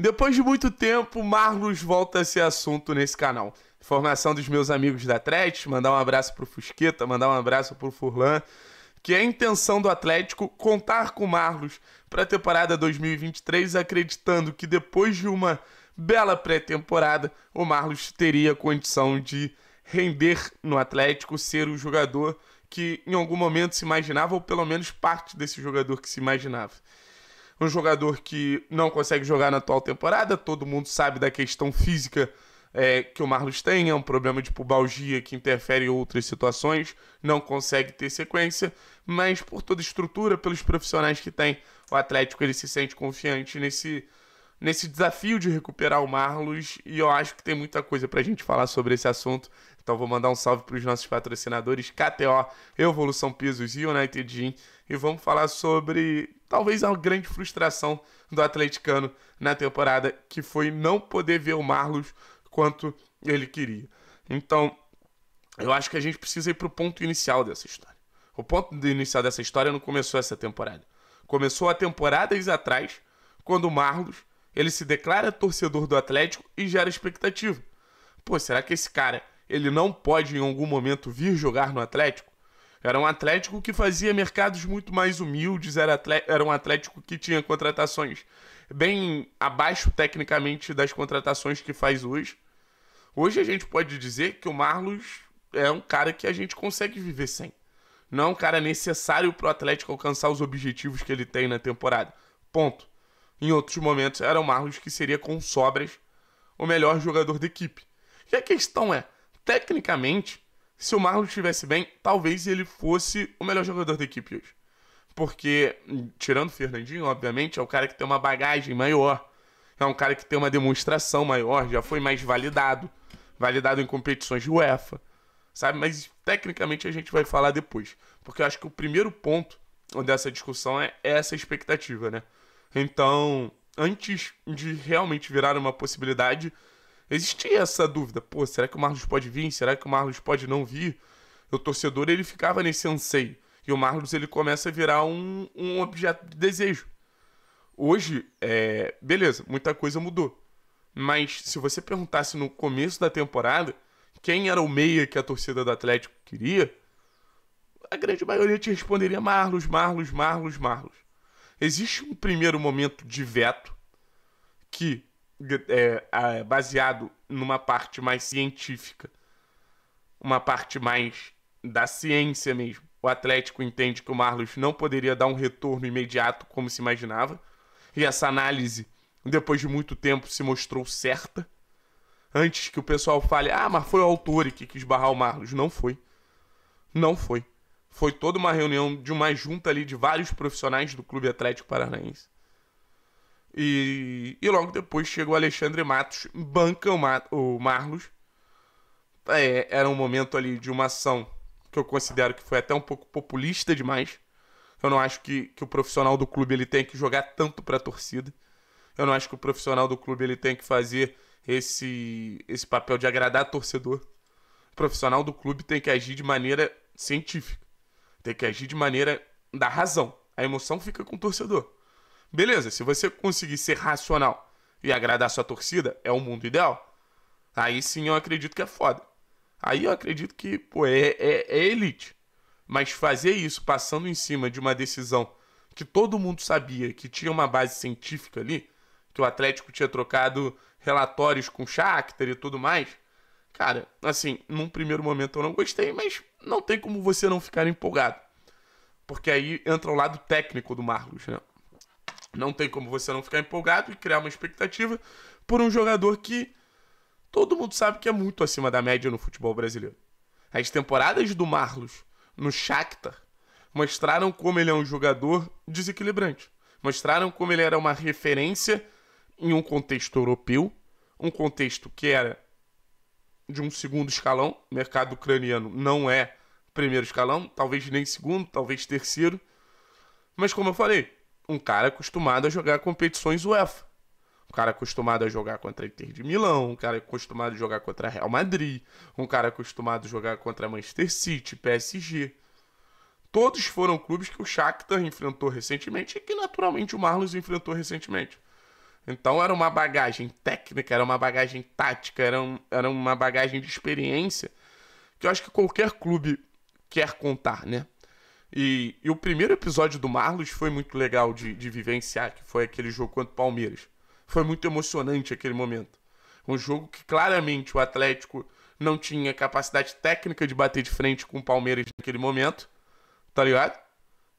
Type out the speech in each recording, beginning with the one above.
Depois de muito tempo, Marlos volta a ser assunto nesse canal. Informação dos meus amigos da Atlético, mandar um abraço pro Fusqueta, mandar um abraço pro Furlan, que é a intenção do Atlético contar com Marlos para a temporada 2023, acreditando que depois de uma bela pré-temporada, o Marlos teria condição de render no Atlético, ser o jogador que em algum momento se imaginava, ou pelo menos parte desse jogador que se imaginava um jogador que não consegue jogar na atual temporada. Todo mundo sabe da questão física é, que o Marlos tem, é um problema de pubalgia que interfere em outras situações, não consegue ter sequência, mas por toda a estrutura, pelos profissionais que tem, o Atlético ele se sente confiante nesse, nesse desafio de recuperar o Marlos e eu acho que tem muita coisa para a gente falar sobre esse assunto. Então vou mandar um salve para os nossos patrocinadores KTO, Evolução Pisos e United Gym e vamos falar sobre talvez a grande frustração do atleticano na temporada, que foi não poder ver o Marlos quanto ele queria. Então, eu acho que a gente precisa ir para o ponto inicial dessa história. O ponto de inicial dessa história não começou essa temporada. Começou a temporadas atrás, quando o Marlos ele se declara torcedor do Atlético e gera expectativa. Pô, será que esse cara ele não pode em algum momento vir jogar no Atlético? Era um Atlético que fazia mercados muito mais humildes, era, era um Atlético que tinha contratações bem abaixo tecnicamente das contratações que faz hoje. Hoje a gente pode dizer que o Marlos é um cara que a gente consegue viver sem. Não é um cara necessário para o Atlético alcançar os objetivos que ele tem na temporada. Ponto. Em outros momentos, era o Marlos que seria com sobras o melhor jogador da equipe. E a questão é, tecnicamente, se o Marlon estivesse bem, talvez ele fosse o melhor jogador da equipe hoje. Porque, tirando o Fernandinho, obviamente, é o cara que tem uma bagagem maior. É um cara que tem uma demonstração maior, já foi mais validado. Validado em competições de UEFA. Sabe? Mas tecnicamente a gente vai falar depois. Porque eu acho que o primeiro ponto dessa discussão é essa expectativa, né? Então, antes de realmente virar uma possibilidade, existia essa dúvida. Pô, será que o Marlos pode vir? Será que o Marlos pode não vir? O torcedor, ele ficava nesse anseio. E o Marlos, ele começa a virar um, um objeto de desejo. Hoje, é... beleza, muita coisa mudou. Mas se você perguntasse no começo da temporada quem era o meia que a torcida do Atlético queria, a grande maioria te responderia Marlos, Marlos, Marlos, Marlos. Existe um primeiro momento de veto que é, baseado numa parte mais científica, uma parte mais da ciência mesmo. O Atlético entende que o Marlos não poderia dar um retorno imediato como se imaginava, e essa análise, depois de muito tempo, se mostrou certa. Antes que o pessoal fale, ah, mas foi o autor que quis barrar o Marlos. Não foi. Não foi. Foi toda uma reunião de uma junta ali de vários profissionais do Clube Atlético Paranaense e, e logo depois chega o Alexandre Matos, banca o, o Marlos. É, era um momento ali de uma ação que eu considero que foi até um pouco populista demais. Eu não acho que, que o profissional do clube ele tem que jogar tanto para a torcida. Eu não acho que o profissional do clube ele tem que fazer esse, esse papel de agradar torcedor. O profissional do clube tem que agir de maneira científica. Tem que agir de maneira da razão. A emoção fica com o torcedor. Beleza, se você conseguir ser racional e agradar sua torcida, é o mundo ideal. Aí sim eu acredito que é foda. Aí eu acredito que, pô, é, é, é elite. Mas fazer isso passando em cima de uma decisão que todo mundo sabia que tinha uma base científica ali, que o Atlético tinha trocado relatórios com o Shakhtar e tudo mais. Cara, assim, num primeiro momento eu não gostei, mas não tem como você não ficar empolgado. Porque aí entra o lado técnico do Marlos, né? Não tem como você não ficar empolgado e criar uma expectativa por um jogador que todo mundo sabe que é muito acima da média no futebol brasileiro. As temporadas do Marlos no Shakhtar mostraram como ele é um jogador desequilibrante. Mostraram como ele era uma referência em um contexto europeu, um contexto que era de um segundo escalão. mercado ucraniano não é primeiro escalão, talvez nem segundo, talvez terceiro. Mas como eu falei, um cara acostumado a jogar competições UEFA. Um cara acostumado a jogar contra a Inter de Milão, um cara acostumado a jogar contra a Real Madrid, um cara acostumado a jogar contra a Manchester City, PSG. Todos foram clubes que o Shakhtar enfrentou recentemente e que naturalmente o Marlos enfrentou recentemente. Então era uma bagagem técnica, era uma bagagem tática, era, um, era uma bagagem de experiência que eu acho que qualquer clube quer contar, né? E, e, o primeiro episódio do Marlos foi muito legal de, de vivenciar, que foi aquele jogo contra o Palmeiras. Foi muito emocionante aquele momento. Um jogo que claramente o Atlético não tinha capacidade técnica de bater de frente com o Palmeiras naquele momento, tá ligado?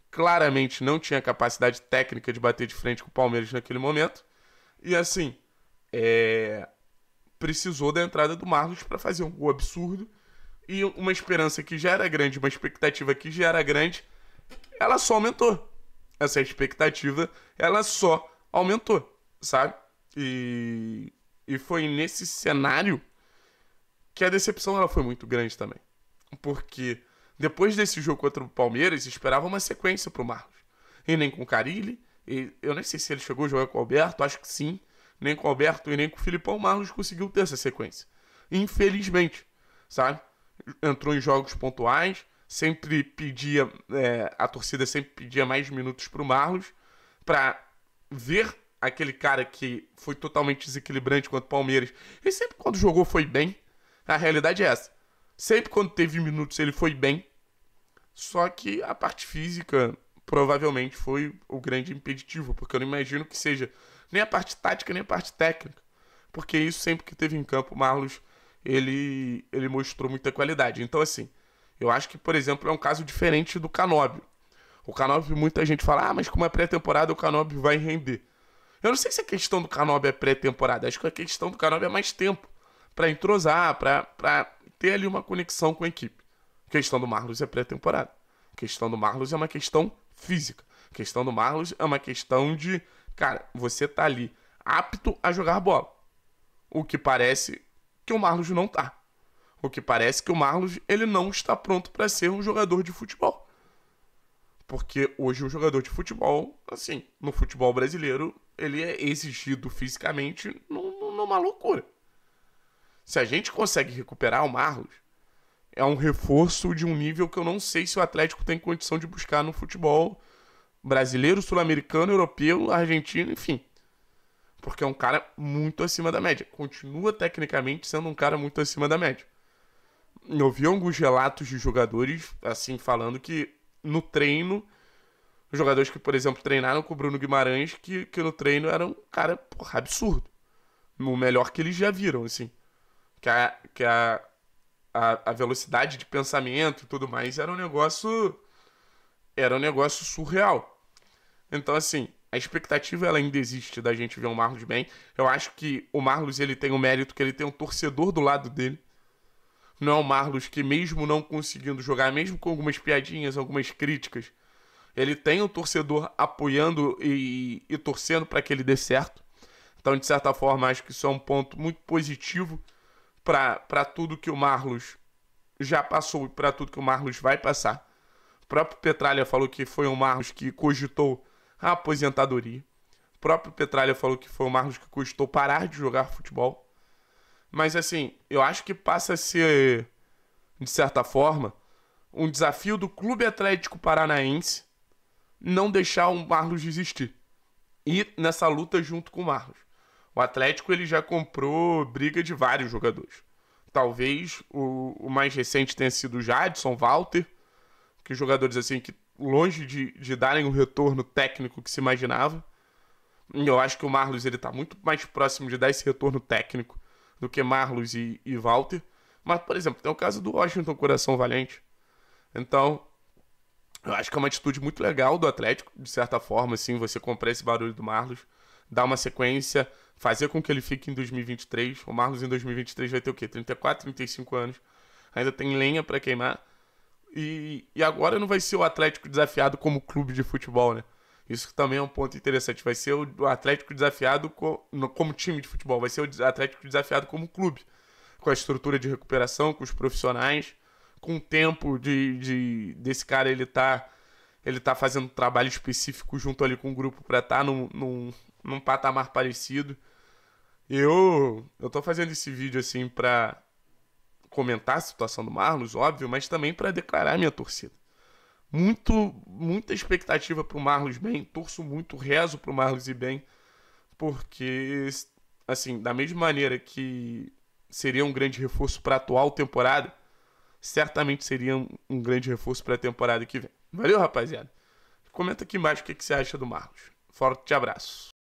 Claramente não tinha capacidade técnica de bater de frente com o Palmeiras naquele momento. E assim, é... precisou da entrada do Marlos para fazer um gol absurdo e uma esperança que já era grande, uma expectativa que já era grande, ela só aumentou. Essa expectativa, ela só aumentou, sabe? E, e foi nesse cenário que a decepção ela foi muito grande também. Porque depois desse jogo contra o Palmeiras, esperava uma sequência pro Marcos. E nem com o Carilli, e eu nem sei se ele chegou a jogar com o Alberto, acho que sim. Nem com o Alberto e nem com o Filipão, o Marlos conseguiu ter essa sequência. Infelizmente, sabe? entrou em jogos pontuais, sempre pedia, é, a torcida sempre pedia mais minutos para o Marlos, para ver aquele cara que foi totalmente desequilibrante contra o Palmeiras. E sempre quando jogou foi bem. A realidade é essa. Sempre quando teve minutos ele foi bem. Só que a parte física provavelmente foi o grande impeditivo, porque eu não imagino que seja nem a parte tática nem a parte técnica. Porque isso sempre que teve em campo, Marlos ele, ele mostrou muita qualidade. Então, assim, eu acho que, por exemplo, é um caso diferente do Canóbio. O Canóbio, muita gente fala, ah, mas como é pré-temporada, o Canóbio vai render. Eu não sei se a questão do Canóbio é pré-temporada, acho que a questão do Canóbio é mais tempo para entrosar, para ter ali uma conexão com a equipe. A questão do Marlos é pré-temporada. A questão do Marlos é uma questão física. A questão do Marlos é uma questão de, cara, você tá ali apto a jogar bola. O que parece que o Marlos não tá. O que parece que o Marlos ele não está pronto para ser um jogador de futebol. Porque hoje o jogador de futebol, assim, no futebol brasileiro, ele é exigido fisicamente numa loucura. Se a gente consegue recuperar o Marlos, é um reforço de um nível que eu não sei se o Atlético tem condição de buscar no futebol brasileiro, sul-americano, europeu, argentino, enfim. Porque é um cara muito acima da média. Continua tecnicamente sendo um cara muito acima da média. Eu vi alguns relatos de jogadores, assim, falando que no treino, jogadores que, por exemplo, treinaram com o Bruno Guimarães, que, que no treino era um cara, porra, absurdo. O melhor que eles já viram, assim. Que a, que a, a, a velocidade de pensamento e tudo mais era um negócio. Era um negócio surreal. Então, assim, a expectativa ela ainda existe da gente ver o Marlos bem. Eu acho que o Marlos ele tem o mérito que ele tem um torcedor do lado dele. Não é o Marlos que mesmo não conseguindo jogar, mesmo com algumas piadinhas, algumas críticas, ele tem um torcedor apoiando e, e torcendo para que ele dê certo. Então, de certa forma, acho que isso é um ponto muito positivo para tudo que o Marlos já passou e para tudo que o Marlos vai passar. O próprio Petralha falou que foi um Marlos que cogitou a aposentadoria. O próprio Petralha falou que foi o Marlos que custou parar de jogar futebol. Mas assim, eu acho que passa a ser, de certa forma, um desafio do Clube Atlético Paranaense não deixar o Marlos desistir. E nessa luta junto com o Marlos. O Atlético ele já comprou briga de vários jogadores. Talvez o, o mais recente tenha sido o Jadson, Walter, que jogadores assim que longe de, de darem o retorno técnico que se imaginava. Eu acho que o Marlos ele está muito mais próximo de dar esse retorno técnico do que Marlos e, e Walter. Mas, por exemplo, tem o caso do Washington Coração Valente. Então, eu acho que é uma atitude muito legal do Atlético, de certa forma, assim, você comprar esse barulho do Marlos, dar uma sequência, fazer com que ele fique em 2023. O Marlos em 2023 vai ter o quê? 34, 35 anos. Ainda tem lenha para queimar. E, e agora não vai ser o Atlético desafiado como clube de futebol, né? Isso também é um ponto interessante. Vai ser o Atlético desafiado co, como time de futebol, vai ser o Atlético desafiado como clube, com a estrutura de recuperação, com os profissionais, com o tempo de, de desse cara ele tá ele tá fazendo trabalho específico junto ali com o grupo para estar tá num, num, num patamar parecido. Eu eu tô fazendo esse vídeo assim para comentar a situação do Marlos, óbvio, mas também para declarar minha torcida. Muito, muita expectativa para o Marlos bem, torço muito, rezo para o Marlos ir bem, porque, assim, da mesma maneira que seria um grande reforço para a atual temporada, certamente seria um grande reforço para a temporada que vem. Valeu, rapaziada. Comenta aqui embaixo o que, que você acha do Marlos. Forte abraço.